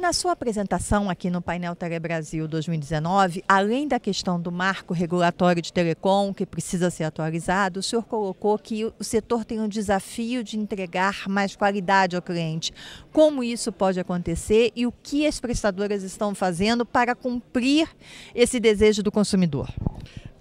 Na sua apresentação aqui no painel Telebrasil 2019, além da questão do marco regulatório de telecom, que precisa ser atualizado, o senhor colocou que o setor tem um desafio de entregar mais qualidade ao cliente. Como isso pode acontecer e o que as prestadoras estão fazendo para cumprir esse desejo do consumidor?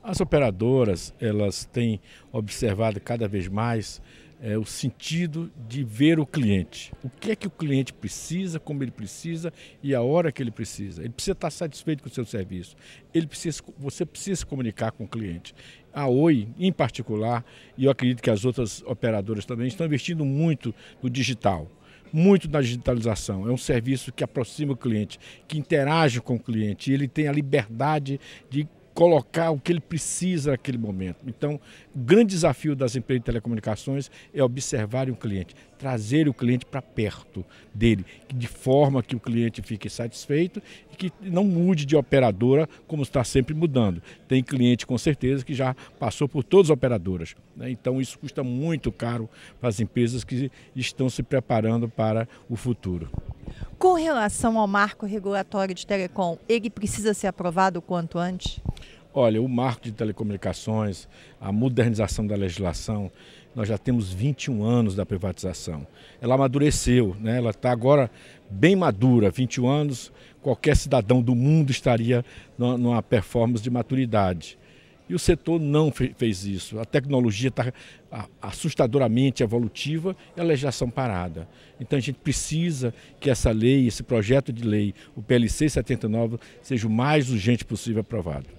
As operadoras elas têm observado cada vez mais é, o sentido de ver o cliente. O que é que o cliente precisa, como ele precisa e a hora que ele precisa. Ele precisa estar satisfeito com o seu serviço. Ele precisa, você precisa se comunicar com o cliente. A Oi, em particular, e eu acredito que as outras operadoras também estão investindo muito no digital muito na digitalização. É um serviço que aproxima o cliente, que interage com o cliente. Ele tem a liberdade de colocar o que ele precisa naquele momento. Então, o grande desafio das empresas de telecomunicações é observar o cliente, trazer o cliente para perto dele, de forma que o cliente fique satisfeito e que não mude de operadora como está sempre mudando. Tem cliente com certeza que já passou por todas as operadoras. Né? Então isso custa muito caro para as empresas que estão se preparando para o futuro. Com relação ao marco regulatório de telecom, ele precisa ser aprovado o quanto antes? Olha, o marco de telecomunicações, a modernização da legislação, nós já temos 21 anos da privatização. Ela amadureceu, né? ela está agora bem madura, 21 anos, qualquer cidadão do mundo estaria numa performance de maturidade. E o setor não fez isso. A tecnologia está assustadoramente evolutiva e a legislação parada. Então a gente precisa que essa lei, esse projeto de lei, o PLC 79, seja o mais urgente possível aprovado.